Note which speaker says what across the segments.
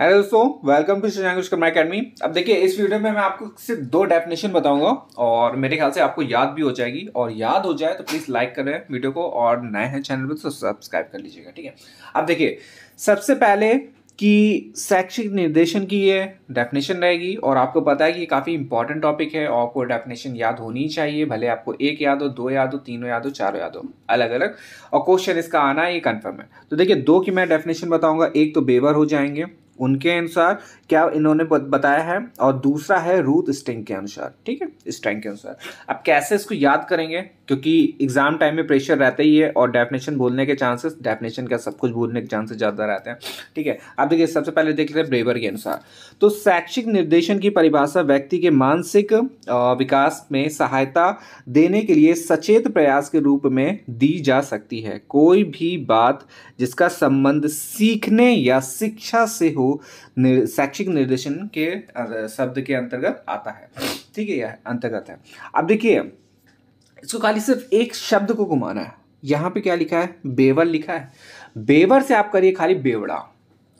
Speaker 1: hello दोस्तों welcome to Shashank Karma Academy अब देखिए इस वीडियो में मैं आपको सिर्फ दो डेफिनेशन बताऊंगा और मेरे ख्याल से आपको याद भी हो जाएगी और याद हो जाए तो प्लीज़ लाइक करें वीडियो को और नए हैं चैनल पर तो सब्सक्राइब कर लीजिएगा ठीक है अब देखिए सबसे पहले कि शैक्षिक निर्देशन की ये डेफिनेशन रहेगी और आपको पता है कि ये काफ़ी इंपॉर्टेंट टॉपिक है और आपको डेफिनेशन याद होनी चाहिए भले आपको एक याद हो दो याद हो तीनों याद हो चारों याद हो अलग अलग और क्वेश्चन इसका आना है ये कन्फर्म है तो देखिए दो की मैं डेफिनेशन बताऊंगा एक तो बेवर हो जाएंगे उनके अनुसार क्या इन्होंने बताया है और दूसरा है रूथ स्टिंग के अनुसार ठीक है स्टैंग के अनुसार अब कैसे इसको याद करेंगे क्योंकि एग्जाम टाइम में प्रेशर रहता ही है और डेफिनेशन भूलने के चांसेस डेफिनेशन का सब कुछ भूलने के चांसेस ज़्यादा रहते हैं ठीक है अब देखिए सबसे पहले देख लेते हैं ब्रेवर के अनुसार तो शैक्षिक निर्देशन की परिभाषा व्यक्ति के मानसिक विकास में सहायता देने के लिए सचेत प्रयास के रूप में दी जा सकती है कोई भी बात जिसका संबंध सीखने या शिक्षा से हो निर, शैक्षिक निर्देशन के शब्द के अंतर्गत आता है ठीक है यह अंतर्गत है अब देखिए इसको खाली सिर्फ एक शब्द को घुमाना है यहाँ पे क्या लिखा है बेवर लिखा है बेवर से आप करिए खाली बेवड़ा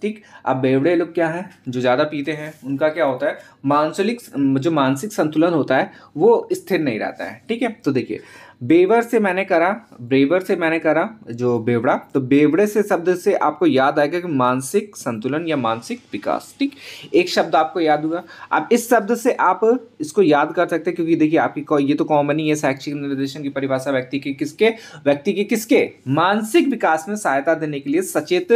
Speaker 1: ठीक अब बेवड़े लोग क्या है जो ज़्यादा पीते हैं उनका क्या होता है मानसिक जो मानसिक संतुलन होता है वो स्थिर नहीं रहता है ठीक है तो देखिए बेवर से मैंने करा बेवर से मैंने करा जो बेवड़ा तो बेवड़े से शब्द से आपको याद आएगा कि मानसिक संतुलन या मानसिक विकास ठीक एक शब्द आपको याद होगा अब इस शब्द से आप इसको याद कर सकते हैं क्योंकि देखिए आपकी ये तो कॉमन ही है शैक्षिक निर्देशन की परिभाषा व्यक्ति के किसके व्यक्ति के किसके मानसिक विकास में सहायता देने के लिए सचेत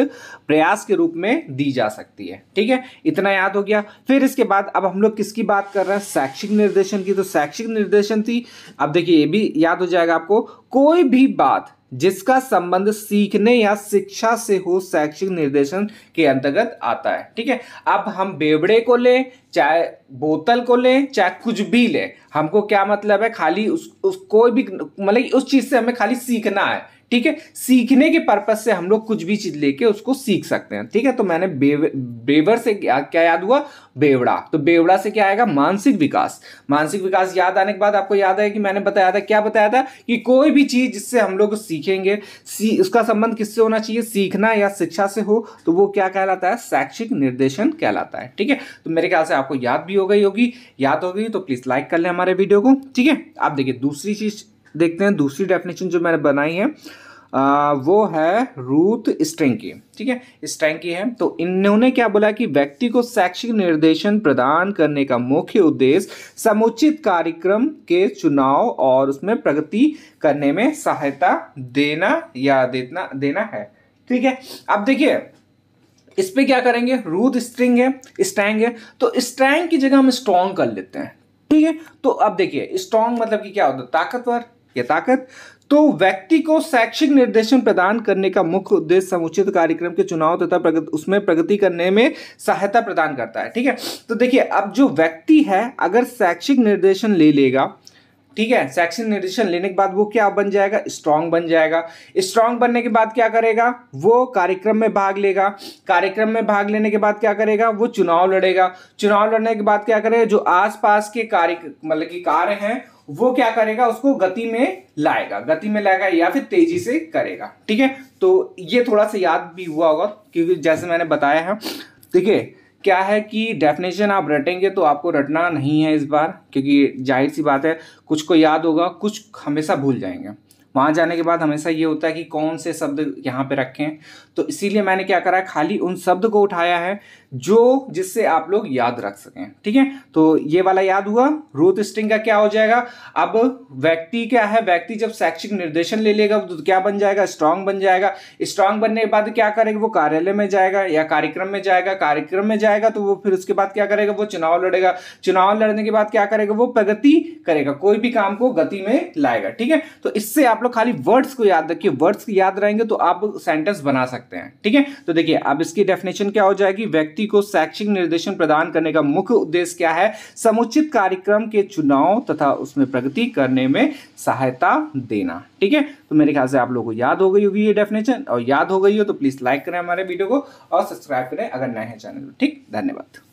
Speaker 1: प्रयास के रूप में में दी जा सकती है ठीक है इतना याद हो गया फिर इसके बाद अब हम लोग किसकी बात कर रहे हैं शैक्षिक निर्देशन की तो शैक्षिक निर्देशन थी अब देखिए ये भी याद हो जाएगा आपको कोई भी बात जिसका संबंध सीखने या शिक्षा से हो शैक्षिक निर्देशन के अंतर्गत आता है ठीक है अब हम बेवड़े को लें चाहे बोतल को लें चाहे कुछ भी लें हमको क्या मतलब है खाली उस, उस कोई भी मतलब उस चीज़ से हमें खाली सीखना है ठीक है सीखने के पर्पज से हम लोग कुछ भी चीज लेके उसको सीख सकते हैं ठीक है तो मैंने बेव, बेवर से क्या, याद हुआ बेवड़ा तो बेवड़ा से क्या आएगा मानसिक विकास मानसिक विकास याद आने के बाद आपको याद है कि मैंने बताया था क्या बताया था कि कोई भी चीज जिससे हम लोग सीखेंगे सी, उसका संबंध किससे होना चाहिए सीखना या शिक्षा से हो तो वो क्या कहलाता है शैक्षिक निर्देशन कहलाता है ठीक है तो मेरे ख्याल से आपको याद भी हो गई होगी याद हो गई तो प्लीज लाइक कर ले हमारे वीडियो को ठीक है आप देखिए दूसरी चीज देखते हैं दूसरी डेफिनेशन जो मैंने बनाई है आ, वो है रूथ स्ट्रेंग की ठीक है स्ट्रेंग की है तो इन्होंने क्या बोला कि व्यक्ति को शैक्षिक निर्देशन प्रदान करने का मुख्य उद्देश्य समुचित कार्यक्रम के चुनाव और उसमें प्रगति करने में सहायता देना या देना देना है ठीक है अब देखिए इस पर क्या करेंगे रूथ स्ट्रिंग है स्टैंग है तो स्ट्रैंग की जगह हम स्ट्रॉन्ग कर लेते हैं ठीक है तो अब देखिए स्ट्रॉन्ग मतलब कि क्या होता है ताकतवर ये ताकत तो व्यक्ति को शैक्षिक निर्देशन प्रदान करने का मुख्य उद्देश्य समुचित कार्यक्रम के चुनाव तथा प्रगति उसमें प्रगति करने में सहायता प्रदान करता है ठीक है तो देखिए अब जो व्यक्ति है अगर शैक्षिक निर्देशन ले लेगा ठीक है शैक्षिक निर्देशन लेने के बाद वो क्या बन जाएगा स्ट्रांग बन जाएगा स्ट्रांग बनने के बाद क्या करेगा वो कार्यक्रम में भाग लेगा कार्यक्रम में भाग लेने के बाद क्या करेगा वो चुनाव लड़ेगा चुनाव लड़ने के बाद क्या करेगा जो आसपास के कार्य मतलब कि कार्य हैं वो क्या करेगा उसको गति में लाएगा गति में लाएगा या फिर तेजी से करेगा ठीक है तो ये थोड़ा सा याद भी हुआ होगा क्योंकि जैसे मैंने बताया है ठीक है क्या है कि डेफिनेशन आप रटेंगे तो आपको रटना नहीं है इस बार क्योंकि जाहिर सी बात है कुछ को याद होगा कुछ हमेशा भूल जाएंगे वहाँ जाने के बाद हमेशा ये होता है कि कौन से शब्द यहाँ पे रखें तो इसीलिए मैंने क्या करा है खाली उन शब्द को उठाया है जो जिससे आप लोग याद रख सकें ठीक है तो ये वाला याद हुआ रूथ स्ट्रिंग का क्या हो जाएगा अब व्यक्ति क्या है व्यक्ति जब शैक्षिक निर्देशन ले लेगा तो क्या बन जाएगा स्ट्रांग बन जाएगा स्ट्रांग बनने के बाद क्या करेगा वो कार्यालय में जाएगा या कार्यक्रम में जाएगा कार्यक्रम में जाएगा तो वो फिर उसके बाद क्या करेगा वो चुनाव लड़ेगा चुनाव लड़ने के बाद क्या करेगा वो प्रगति करेगा कोई भी काम को गति में लाएगा ठीक है तो इससे आप लोग खाली वर्ड्स को याद रखिए वर्ड्स याद रहेंगे तो आप सेंटेंस बना सकते हैं ठीक है तो देखिए अब इसकी डेफिनेशन क्या हो जाएगी व्यक्ति को शैक्षिक निर्देशन प्रदान करने का मुख्य उद्देश्य क्या है समुचित कार्यक्रम के चुनाव तथा उसमें प्रगति करने में सहायता देना ठीक है तो मेरे ख्याल से आप लोगों को याद हो गई होगी ये डेफिनेशन और याद हो गई हो तो प्लीज़ लाइक करें हमारे वीडियो को और सब्सक्राइब करें अगर नए हैं चैनल ठीक धन्यवाद